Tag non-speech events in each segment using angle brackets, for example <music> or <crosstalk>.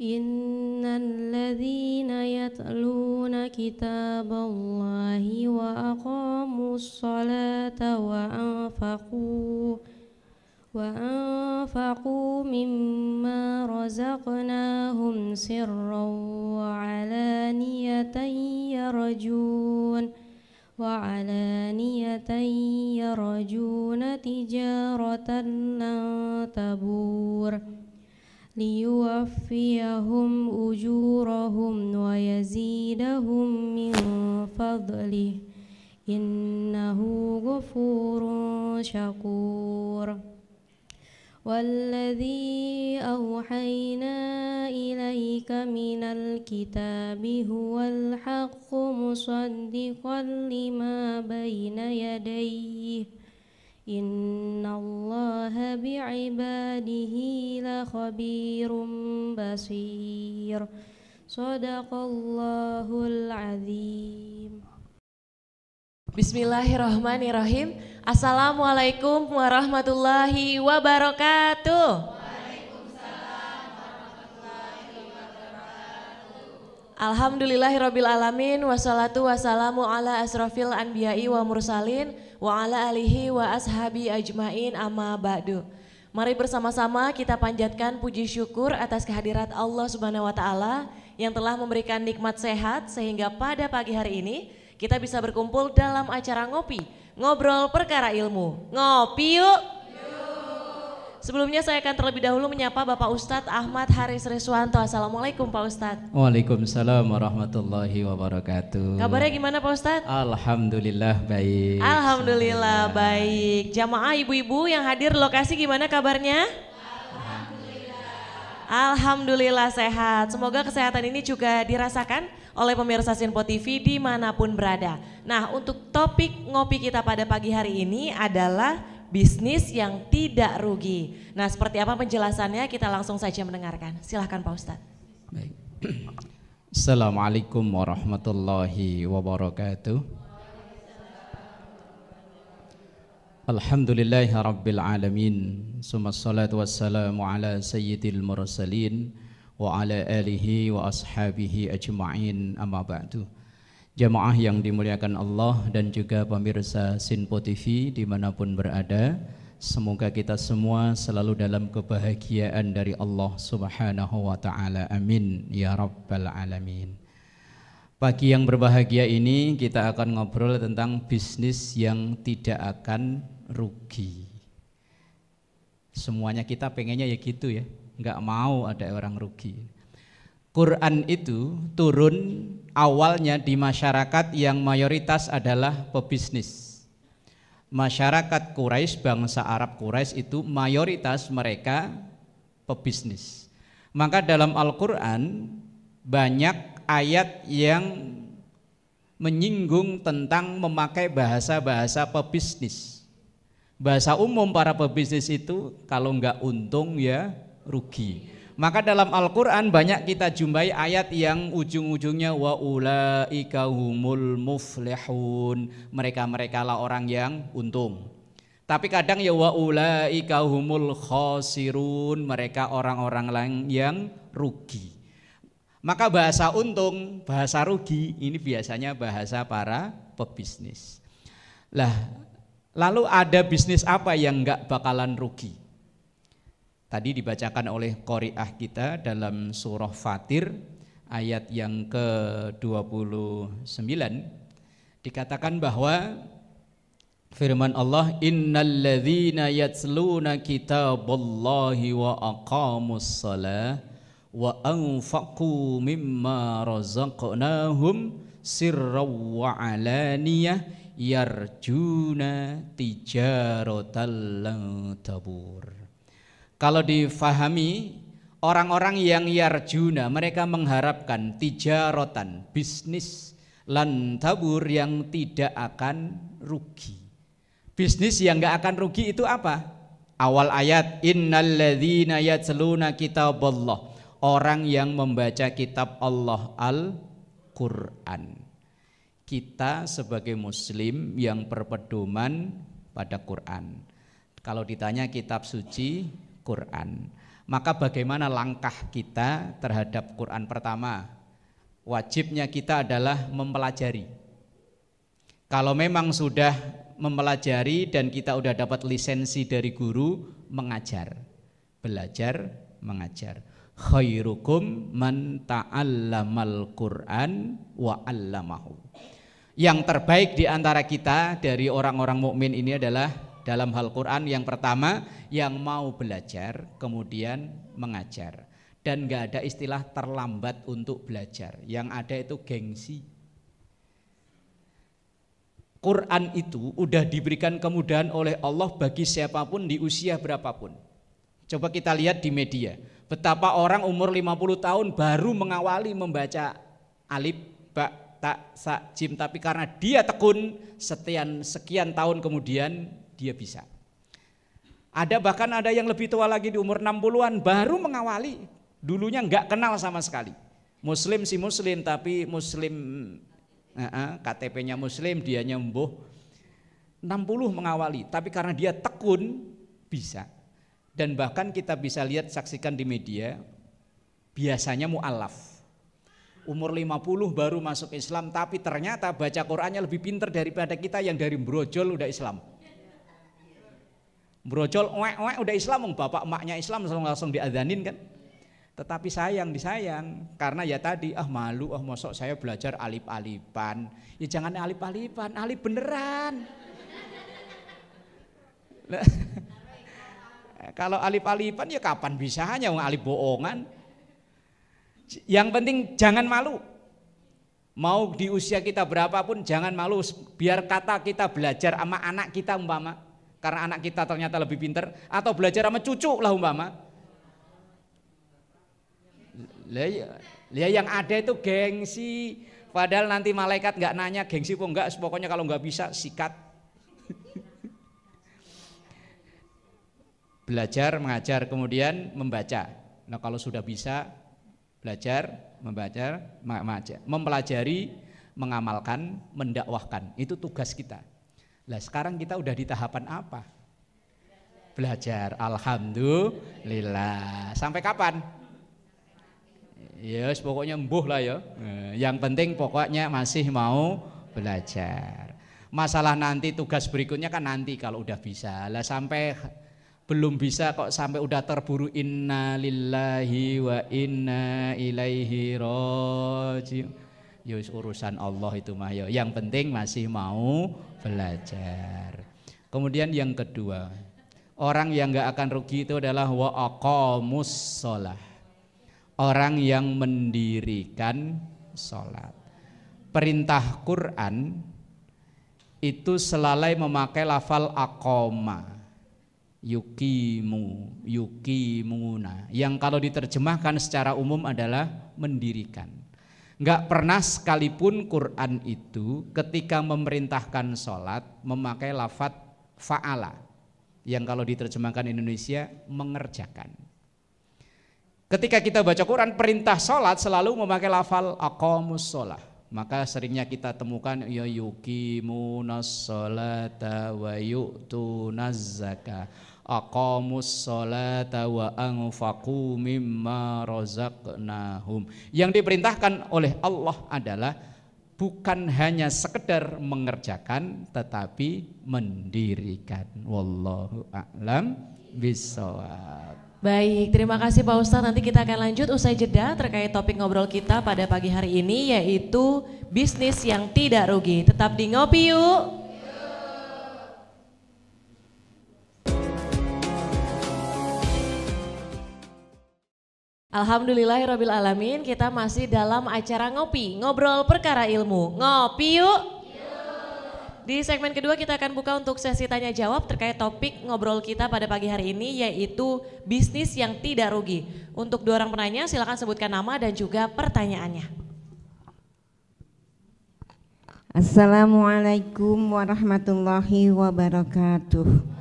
إن الذين يتلون كتاب الله وأقاموا الصلاة وأنفقوا وأنفقوا مما رزقناهم سرا وعلانية يرجون وعلانية يرجون تجارة لن تبور ليوفيهم أجورهم ويزيدهم من فضله إنه غفور شكور والذي أوحينا إليك من الكتاب هو الحق مصدقا لما بين يديه Inna Allah بعباده la بصير basir الله العظيم Bismillahirrahmanirrahim Assalamualaikum warahmatullahi wabarakatuh Alhamdulillahirrabbilalamin Wassalatu wassalamu ala asrafil anbiya'i wa mursalin wa ala alihi wa ashabi ajmain amma ba'du. Mari bersama-sama kita panjatkan puji syukur atas kehadirat Allah Subhanahu wa taala yang telah memberikan nikmat sehat sehingga pada pagi hari ini kita bisa berkumpul dalam acara ngopi, ngobrol perkara ilmu. Ngopi yuk. Sebelumnya saya akan terlebih dahulu menyapa Bapak Ustadz Ahmad Haris Reswanto. Assalamualaikum Pak Ustadz. Waalaikumsalam warahmatullahi wabarakatuh. Kabarnya gimana Pak Ustadz? Alhamdulillah baik. Alhamdulillah baik. Jamaah ibu-ibu yang hadir lokasi gimana kabarnya? Alhamdulillah sehat. Semoga kesehatan ini juga dirasakan oleh pemirsa Sinpo TV dimanapun berada. Nah untuk topik ngopi kita pada pagi hari ini adalah bisnis yang tidak rugi. Nah, seperti apa penjelasannya? Kita langsung saja mendengarkan. Silahkan Pak Ustadz. Baik. <clears throat> Assalamualaikum warahmatullahi wabarakatuh. Alhamdulillahi rabbil alamin. Summa salatu wassalamu ala sayyidil mursalin wa ala alihi wa ashabihi ajma'in amma ba'du jamaah yang dimuliakan Allah dan juga pemirsa Sinpo TV dimanapun berada. Semoga kita semua selalu dalam kebahagiaan dari Allah Subhanahu wa taala. Amin ya rabbal alamin. Pagi yang berbahagia ini kita akan ngobrol tentang bisnis yang tidak akan rugi. Semuanya kita pengennya ya gitu ya, nggak mau ada orang rugi. Quran itu turun awalnya di masyarakat yang mayoritas adalah pebisnis. Masyarakat Quraisy, bangsa Arab Quraisy itu mayoritas mereka pebisnis. Maka dalam Al-Qur'an banyak ayat yang menyinggung tentang memakai bahasa-bahasa pebisnis. Bahasa umum para pebisnis itu kalau nggak untung ya rugi maka dalam Al-Qur'an banyak kita jumpai ayat yang ujung-ujungnya wa ulaika humul muflihun. mereka mereka lah orang yang untung. Tapi kadang ya wa ulaika humul khosirun, mereka orang-orang lain yang rugi. Maka bahasa untung, bahasa rugi ini biasanya bahasa para pebisnis. Lah, lalu ada bisnis apa yang enggak bakalan rugi? Tadi dibacakan oleh Qori'ah kita dalam surah Fatir ayat yang ke-29 dikatakan bahwa firman Allah ladhina yatsluna kitaballahi wa aqamus salah wa anfaqu mimma razaqnahum sirran wa alaniyah yarjuna tijarotal lan tabur kalau difahami orang-orang yang yarjuna mereka mengharapkan tijarotan bisnis lan tabur yang tidak akan rugi. Bisnis yang nggak akan rugi itu apa? Awal ayat innalladzina kita kitaballah. Orang yang membaca kitab Allah Al-Qur'an. Kita sebagai muslim yang berpedoman pada Quran. Kalau ditanya kitab suci Quran. Maka bagaimana langkah kita terhadap Quran pertama? Wajibnya kita adalah mempelajari. Kalau memang sudah mempelajari dan kita sudah dapat lisensi dari guru mengajar. Belajar, mengajar. Khairukum man ta'allamal Qur'an wa 'allamahu. Yang terbaik di antara kita dari orang-orang mukmin ini adalah dalam hal Quran yang pertama yang mau belajar kemudian mengajar dan nggak ada istilah terlambat untuk belajar yang ada itu gengsi Quran itu udah diberikan kemudahan oleh Allah bagi siapapun di usia berapapun coba kita lihat di media betapa orang umur 50 tahun baru mengawali membaca alif ba tak sa tapi karena dia tekun setian sekian tahun kemudian dia bisa. Ada bahkan ada yang lebih tua lagi di umur 60-an baru mengawali. Dulunya nggak kenal sama sekali. Muslim si muslim tapi muslim uh eh, -uh, eh, KTP-nya muslim dia nyembuh 60 mengawali tapi karena dia tekun bisa dan bahkan kita bisa lihat saksikan di media biasanya mu'alaf umur 50 baru masuk Islam tapi ternyata baca Qurannya lebih pinter daripada kita yang dari brojol udah Islam Brojol oek oek udah Islam, bapak emaknya Islam langsung langsung kan. Tetapi sayang disayang karena ya tadi ah malu ah mosok saya belajar alip-alipan. Ya jangan alip-alipan, alip beneran. <laughs> Kalau alip-alipan ya kapan bisa hanya alip bohongan. Yang penting jangan malu. Mau di usia kita berapapun jangan malu biar kata kita belajar sama anak kita umpama karena anak kita ternyata lebih pinter atau belajar sama cucu lah umpama iya, yang ada itu gengsi padahal nanti malaikat nggak nanya gengsi pun nggak pokoknya kalau nggak bisa sikat <laughs> belajar mengajar kemudian membaca nah kalau sudah bisa belajar membaca membaca mempelajari mengamalkan mendakwahkan itu tugas kita Nah sekarang kita udah di tahapan apa? Belajar. Alhamdulillah. Sampai kapan? Yes, ya, pokoknya embuh lah ya. Eh, yang penting pokoknya masih mau belajar. Masalah nanti tugas berikutnya kan nanti kalau udah bisa. Lah sampai belum bisa kok sampai udah terburu inna lillahi wa inna ilaihi roji Yus ya, urusan Allah itu mah ya. Yang penting masih mau belajar. Kemudian yang kedua, orang yang nggak akan rugi itu adalah wa sholat. Orang yang mendirikan sholat. Perintah Quran itu selalai memakai lafal akoma yukimu yukimuna yang kalau diterjemahkan secara umum adalah mendirikan Enggak pernah sekalipun Quran itu ketika memerintahkan sholat memakai lafat fa'ala yang kalau diterjemahkan Indonesia mengerjakan. Ketika kita baca Quran perintah sholat selalu memakai lafal akomus sholat. Maka seringnya kita temukan ya munas sholata wa yu'tu zakah aqamus salata wa anfaqu mimma razaqnahum. Yang diperintahkan oleh Allah adalah bukan hanya sekedar mengerjakan tetapi mendirikan. Wallahu a'lam bishawab. Baik, terima kasih Pak Ustadz. Nanti kita akan lanjut usai jeda terkait topik ngobrol kita pada pagi hari ini yaitu bisnis yang tidak rugi. Tetap di ngopi yuk. Alhamdulillahirrabbilalamin kita masih dalam acara ngopi, ngobrol perkara ilmu. Ngopi yuk! Di segmen kedua kita akan buka untuk sesi tanya jawab terkait topik ngobrol kita pada pagi hari ini yaitu bisnis yang tidak rugi. Untuk dua orang penanya silakan sebutkan nama dan juga pertanyaannya. Assalamualaikum warahmatullahi wabarakatuh.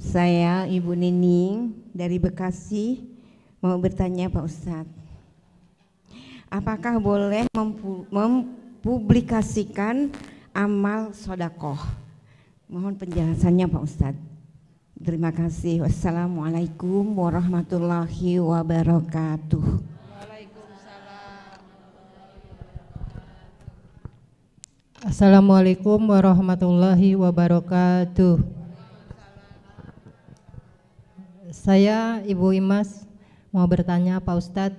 Saya Ibu Nining dari Bekasi mau bertanya Pak Ustadz. Apakah boleh mempublikasikan amal sodakoh? Mohon penjelasannya Pak Ustadz. Terima kasih. Wassalamualaikum warahmatullahi wabarakatuh. Wassalamualaikum Assalamualaikum warahmatullahi wabarakatuh. Saya Ibu Imas mau bertanya Pak Ustadz,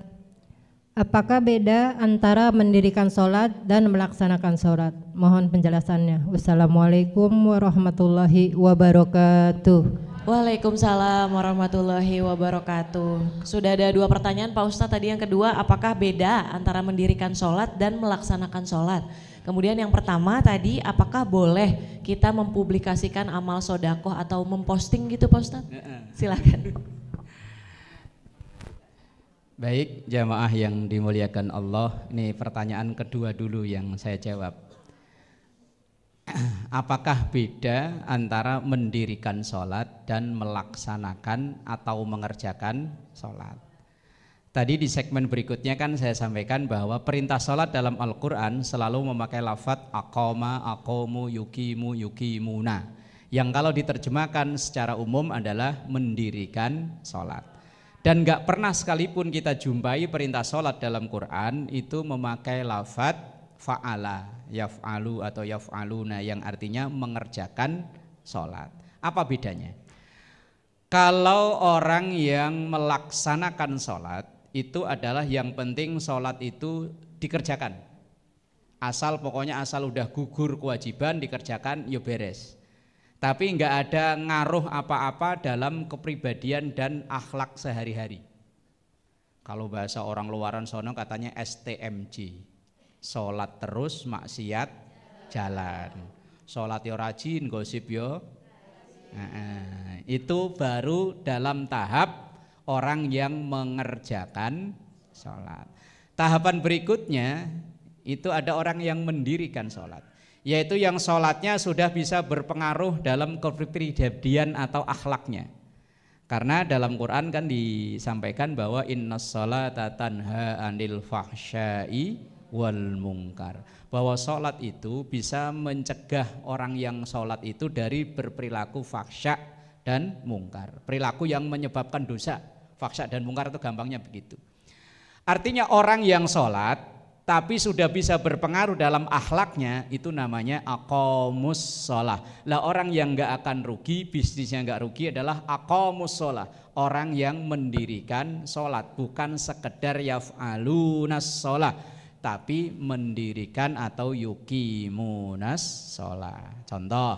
apakah beda antara mendirikan sholat dan melaksanakan sholat? Mohon penjelasannya. Wassalamualaikum warahmatullahi wabarakatuh. Waalaikumsalam warahmatullahi wabarakatuh. Sudah ada dua pertanyaan Pak Ustadz tadi yang kedua apakah beda antara mendirikan sholat dan melaksanakan sholat? Kemudian yang pertama tadi apakah boleh kita mempublikasikan amal sodakoh atau memposting gitu Pak Ustadz? Silakan. Baik jamaah yang dimuliakan Allah, ini pertanyaan kedua dulu yang saya jawab apakah beda antara mendirikan sholat dan melaksanakan atau mengerjakan sholat? Tadi di segmen berikutnya kan saya sampaikan bahwa perintah sholat dalam Al-Quran selalu memakai lafat akoma, akomu, yukimu, yukimuna. Yang kalau diterjemahkan secara umum adalah mendirikan sholat. Dan gak pernah sekalipun kita jumpai perintah sholat dalam Quran itu memakai lafat fa'ala yaf'alu atau yaf'aluna yang artinya mengerjakan sholat. Apa bedanya? Kalau orang yang melaksanakan sholat itu adalah yang penting sholat itu dikerjakan. Asal pokoknya asal udah gugur kewajiban dikerjakan ya beres. Tapi enggak ada ngaruh apa-apa dalam kepribadian dan akhlak sehari-hari. Kalau bahasa orang luaran sono katanya STMJ. Sholat terus maksiat jalan. sholat yo rajin gosip yo. Nah, itu baru dalam tahap orang yang mengerjakan sholat. Tahapan berikutnya itu ada orang yang mendirikan sholat yaitu yang sholatnya sudah bisa berpengaruh dalam kepribadian atau akhlaknya. Karena dalam Quran kan disampaikan bahwa inna sholatatan tanha anil fahsyai wal mungkar. Bahwa sholat itu bisa mencegah orang yang sholat itu dari berperilaku faksa dan mungkar. Perilaku yang menyebabkan dosa. Faksa dan mungkar itu gampangnya begitu. Artinya orang yang sholat tapi sudah bisa berpengaruh dalam akhlaknya itu namanya akomus sholah. Lah orang yang nggak akan rugi bisnisnya nggak rugi adalah akomus sholah. Orang yang mendirikan sholat bukan sekedar yaf'alunas sholah tapi mendirikan atau yuki munas sholat. Contoh,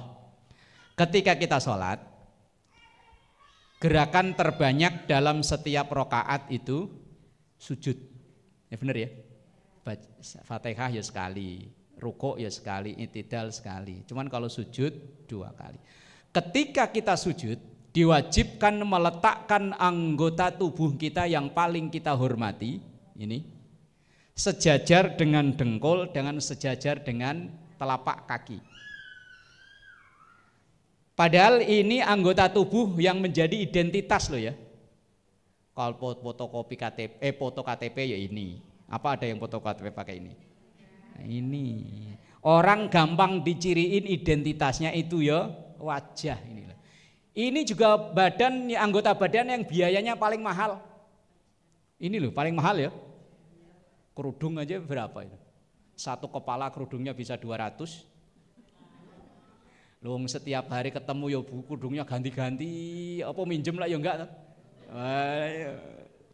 ketika kita sholat, gerakan terbanyak dalam setiap rokaat itu sujud. Ya benar ya? Fatihah ya sekali, ruko ya sekali, itidal sekali. Cuman kalau sujud dua kali. Ketika kita sujud, diwajibkan meletakkan anggota tubuh kita yang paling kita hormati, ini sejajar dengan dengkul dengan sejajar dengan telapak kaki. Padahal ini anggota tubuh yang menjadi identitas loh ya. Kalau fotokopi KTP, eh foto KTP ya ini. Apa ada yang foto KTP pakai ini? Nah, ini. Orang gampang diciriin identitasnya itu ya wajah ini. Ini juga badan anggota badan yang biayanya paling mahal. Ini loh paling mahal ya. Kerudung aja berapa itu? Satu kepala kerudungnya bisa 200. Lung setiap hari ketemu ya bu, kerudungnya ganti-ganti, apa minjem lah ya enggak.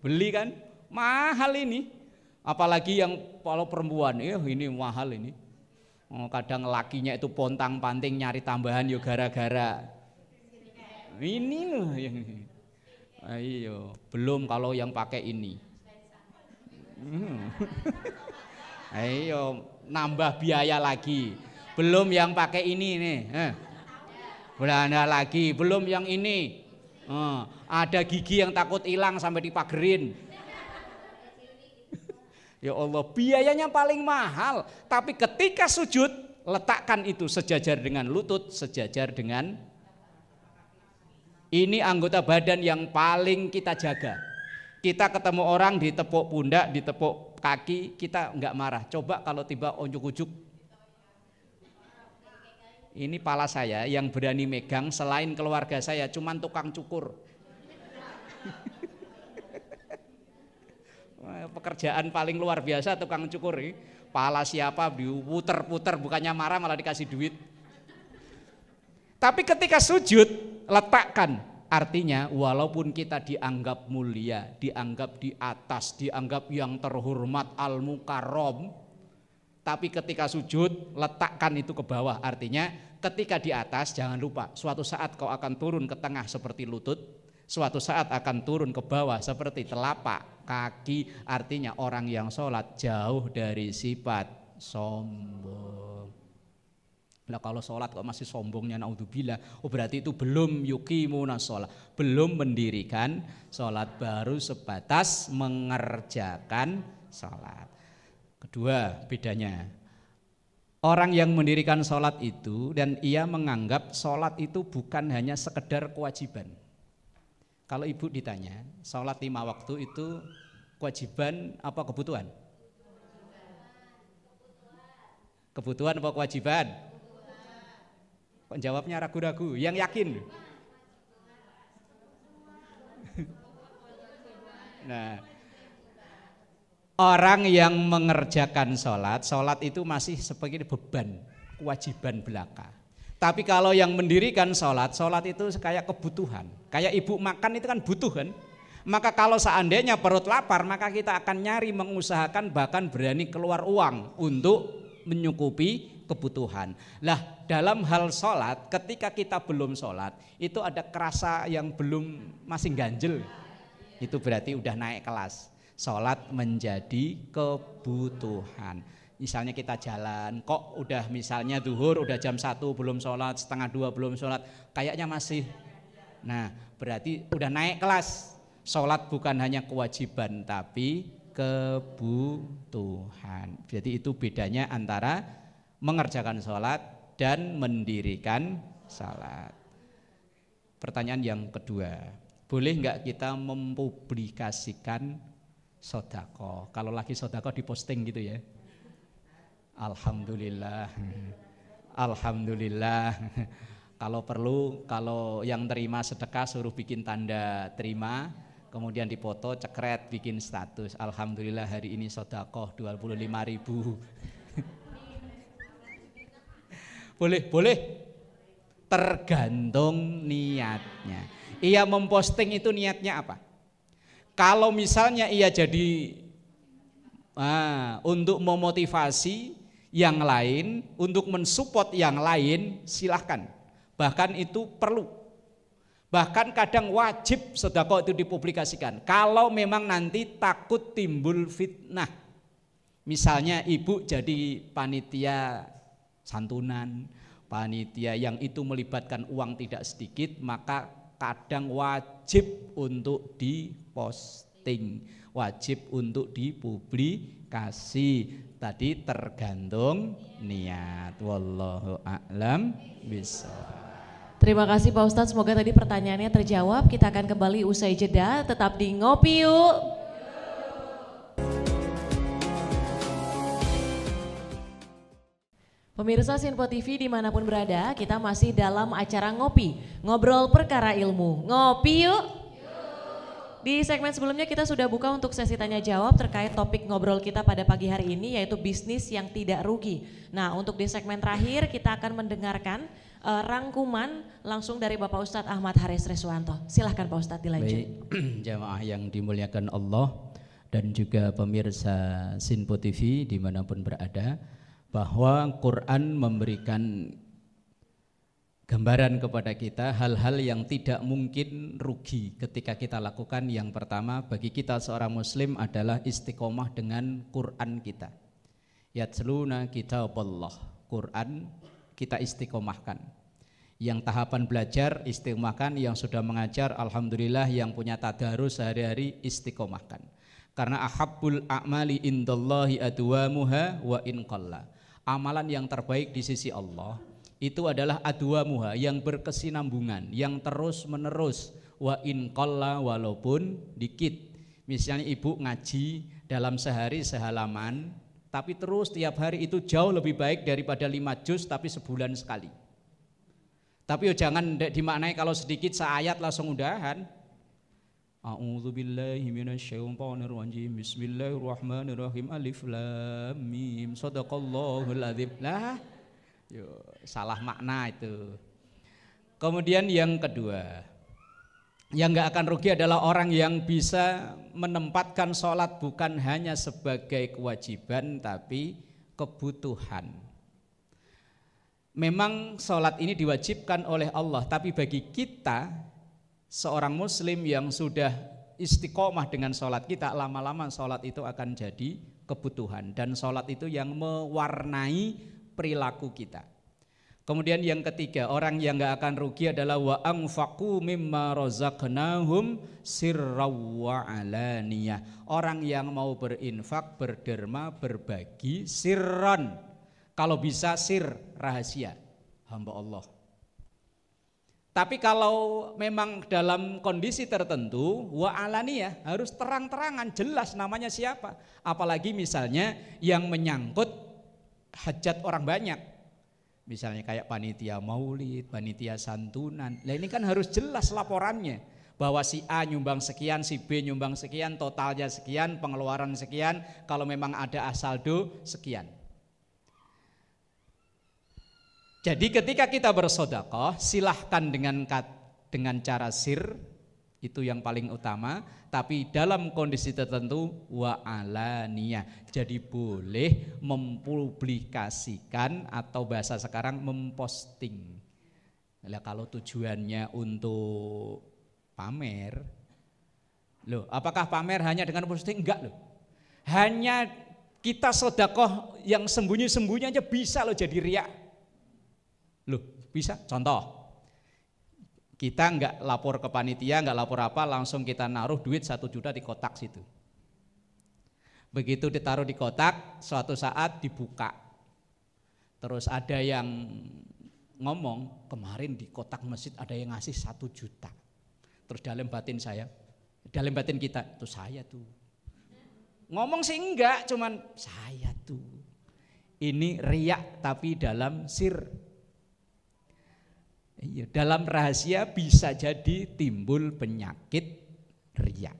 beli kan? Mahal ini. Apalagi yang kalau perempuan, eh, ini mahal ini. Oh, kadang lakinya itu pontang-panting nyari tambahan ya gara-gara ini loh yang ini. Ayo, belum kalau yang pakai ini. Hmm. <laughs> Ayo nambah biaya lagi. Belum yang pakai ini nih. Eh. Belanda lagi, belum yang ini. Eh. ada gigi yang takut hilang sampai dipagerin. <laughs> ya Allah, biayanya paling mahal, tapi ketika sujud letakkan itu sejajar dengan lutut, sejajar dengan ini anggota badan yang paling kita jaga. Kita ketemu orang ditepuk pundak, ditepuk kaki, kita enggak marah. Coba kalau tiba onjuk-ujuk. Ini pala saya yang berani megang selain keluarga saya, cuman tukang cukur. <laughs> Pekerjaan paling luar biasa tukang cukur ini. Pala siapa diputer-puter bukannya marah malah dikasih duit. Tapi ketika sujud letakkan Artinya walaupun kita dianggap mulia, dianggap di atas, dianggap yang terhormat al-mukarram, tapi ketika sujud letakkan itu ke bawah. Artinya ketika di atas jangan lupa suatu saat kau akan turun ke tengah seperti lutut, suatu saat akan turun ke bawah seperti telapak kaki. Artinya orang yang sholat jauh dari sifat sombong. Lah kalau sholat kok masih sombongnya naudzubillah. Oh berarti itu belum yukimuna sholat. Belum mendirikan sholat baru sebatas mengerjakan sholat. Kedua bedanya. Orang yang mendirikan sholat itu dan ia menganggap sholat itu bukan hanya sekedar kewajiban. Kalau ibu ditanya, sholat lima waktu itu kewajiban apa kebutuhan? Kebutuhan apa kewajiban? Kok jawabnya ragu-ragu? Yang yakin? nah, orang yang mengerjakan sholat, sholat itu masih seperti beban, kewajiban belaka. Tapi kalau yang mendirikan sholat, sholat itu kayak kebutuhan. Kayak ibu makan itu kan butuh kan? Maka kalau seandainya perut lapar, maka kita akan nyari mengusahakan bahkan berani keluar uang untuk menyukupi kebutuhan. Lah dalam hal sholat, ketika kita belum sholat, itu ada kerasa yang belum masih ganjel. Itu berarti udah naik kelas. Sholat menjadi kebutuhan. Misalnya kita jalan, kok udah misalnya duhur, udah jam satu belum sholat, setengah dua belum sholat, kayaknya masih. Nah berarti udah naik kelas. Sholat bukan hanya kewajiban tapi kebutuhan. Jadi itu bedanya antara mengerjakan sholat dan mendirikan sholat. Pertanyaan yang kedua, boleh nggak kita mempublikasikan sodako? Kalau lagi sodako diposting gitu ya. Alhamdulillah, Alhamdulillah. Kalau perlu, kalau yang terima sedekah suruh bikin tanda terima, kemudian dipoto cekret bikin status. Alhamdulillah hari ini sodakoh 25 ribu. Boleh, boleh. Tergantung niatnya. Ia memposting itu niatnya apa? Kalau misalnya ia jadi ah, untuk memotivasi yang lain, untuk mensupport yang lain, silahkan. Bahkan itu perlu. Bahkan kadang wajib sedekah itu dipublikasikan. Kalau memang nanti takut timbul fitnah. Misalnya ibu jadi panitia santunan, panitia yang itu melibatkan uang tidak sedikit, maka kadang wajib untuk diposting, wajib untuk dipublikasi. Tadi tergantung niat. Wallahu a'lam bisa. Terima kasih Pak Ustadz, semoga tadi pertanyaannya terjawab. Kita akan kembali usai jeda, tetap di Ngopi Yuk. Pemirsa Sinfo TV dimanapun berada, kita masih dalam acara ngopi, ngobrol perkara ilmu. Ngopi yuk! Di segmen sebelumnya kita sudah buka untuk sesi tanya jawab terkait topik ngobrol kita pada pagi hari ini yaitu bisnis yang tidak rugi. Nah untuk di segmen terakhir kita akan mendengarkan uh, rangkuman langsung dari Bapak Ustadz Ahmad Haris Reswanto. Silahkan Pak Ustadz dilanjut. Baik, <clears throat> jamaah yang dimuliakan Allah dan juga pemirsa Sinpo TV dimanapun berada bahwa Quran memberikan gambaran kepada kita hal-hal yang tidak mungkin rugi ketika kita lakukan yang pertama bagi kita seorang muslim adalah istiqomah dengan Quran kita yatsluna kitaballah Quran kita istiqomahkan yang tahapan belajar istiqomahkan yang sudah mengajar alhamdulillah yang punya tadarus sehari-hari istiqomahkan karena ahabbul a'mali indallahi adwamuha wa in amalan yang terbaik di sisi Allah itu adalah adua muha yang berkesinambungan, yang terus menerus wa in walaupun dikit. Misalnya ibu ngaji dalam sehari sehalaman, tapi terus tiap hari itu jauh lebih baik daripada lima juz tapi sebulan sekali. Tapi yo jangan dimaknai kalau sedikit seayat langsung udahan. أعوذ بالله من الشيطان الرجيم بسم الله الرحمن الرحيم ألف لام ميم صدق الله العظيم lah yo, salah makna itu kemudian yang kedua yang nggak akan rugi adalah orang yang bisa menempatkan sholat bukan hanya sebagai kewajiban tapi kebutuhan memang sholat ini diwajibkan oleh Allah tapi bagi kita seorang muslim yang sudah istiqomah dengan sholat kita lama-lama sholat itu akan jadi kebutuhan dan sholat itu yang mewarnai perilaku kita kemudian yang ketiga orang yang nggak akan rugi adalah wa angfaku mimma rozaknahum sirrawa alaniyah orang yang mau berinfak berderma berbagi sirron kalau bisa sir rahasia hamba Allah tapi kalau memang dalam kondisi tertentu, wa alaniyah harus terang-terangan jelas namanya siapa. Apalagi misalnya yang menyangkut hajat orang banyak. Misalnya kayak panitia maulid, panitia santunan. Nah ini kan harus jelas laporannya bahwa si A nyumbang sekian, si B nyumbang sekian, totalnya sekian, pengeluaran sekian, kalau memang ada asaldo sekian. Jadi ketika kita bersodakoh, silahkan dengan dengan cara sir, itu yang paling utama, tapi dalam kondisi tertentu wa Jadi boleh mempublikasikan atau bahasa sekarang memposting. Nah, kalau tujuannya untuk pamer, loh, apakah pamer hanya dengan posting? Enggak loh. Hanya kita sodakoh yang sembunyi-sembunyi aja bisa loh jadi riak. Loh, bisa. Contoh, kita nggak lapor ke panitia, nggak lapor apa, langsung kita naruh duit satu juta di kotak situ. Begitu ditaruh di kotak, suatu saat dibuka. Terus ada yang ngomong, kemarin di kotak masjid ada yang ngasih satu juta. Terus dalam batin saya, dalam batin kita, itu saya tuh ngomong sih enggak cuman saya tuh ini riak tapi dalam sir Iya, dalam rahasia bisa jadi timbul penyakit riak.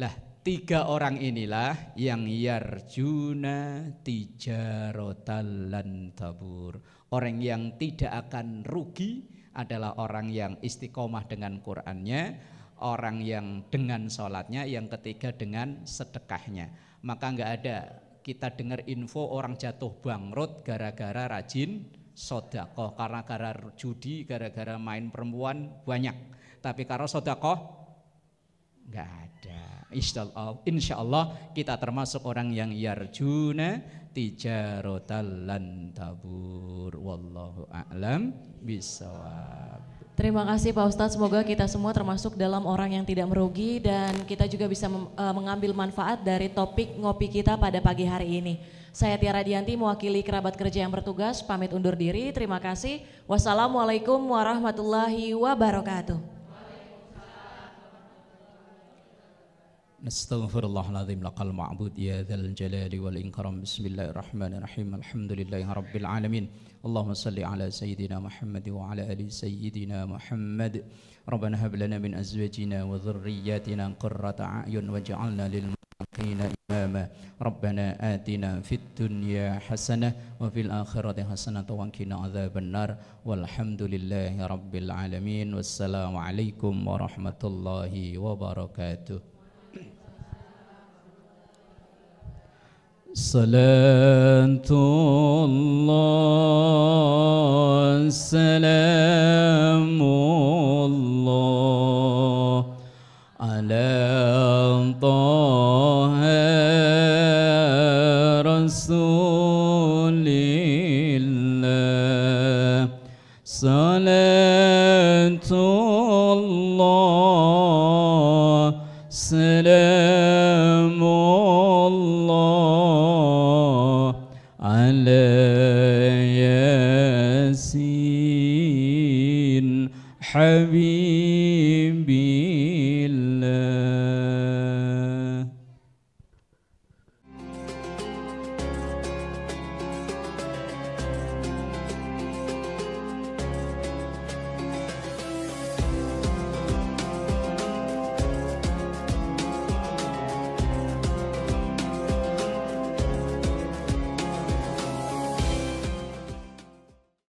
Lah, tiga orang inilah yang yarjuna tijarotal tabur. Orang yang tidak akan rugi adalah orang yang istiqomah dengan Qur'annya, orang yang dengan sholatnya, yang ketiga dengan sedekahnya. Maka nggak ada kita dengar info orang jatuh bangkrut gara-gara rajin sodakoh karena gara judi gara-gara main perempuan banyak tapi karena sodakoh nggak ada insya Allah kita termasuk orang yang yarjuna tijarotal lantabur tabur wallahu a'lam bisawab Terima kasih Pak Ustadz, semoga kita semua termasuk dalam orang yang tidak merugi dan kita juga bisa eh, mengambil manfaat dari topik ngopi kita pada pagi hari ini. Saya Tiara Dianti mewakili kerabat kerja yang bertugas, pamit undur diri. Terima kasih. Wassalamualaikum warahmatullahi wabarakatuh. Nastaghfirullahaladzim laqal ma'bud ya dzal jalali wal ikram Bismillahirrahmanirrahim Alhamdulillahi rabbil alamin Allahumma salli ala sayyidina Muhammad wa ala ali sayyidina Muhammad Rabbana hablana min azwajina wa dhurriyyatina qurrata a'yun waj'alna lil المتقين إماما ربنا آتنا في الدنيا حسنة وفي الآخرة حسنة وقنا عذاب النار والحمد لله رب العالمين والسلام عليكم ورحمة الله وبركاته صلاة الله سلام الله على طه رسول الله صلاة الله سلام الله على ياسين حبيب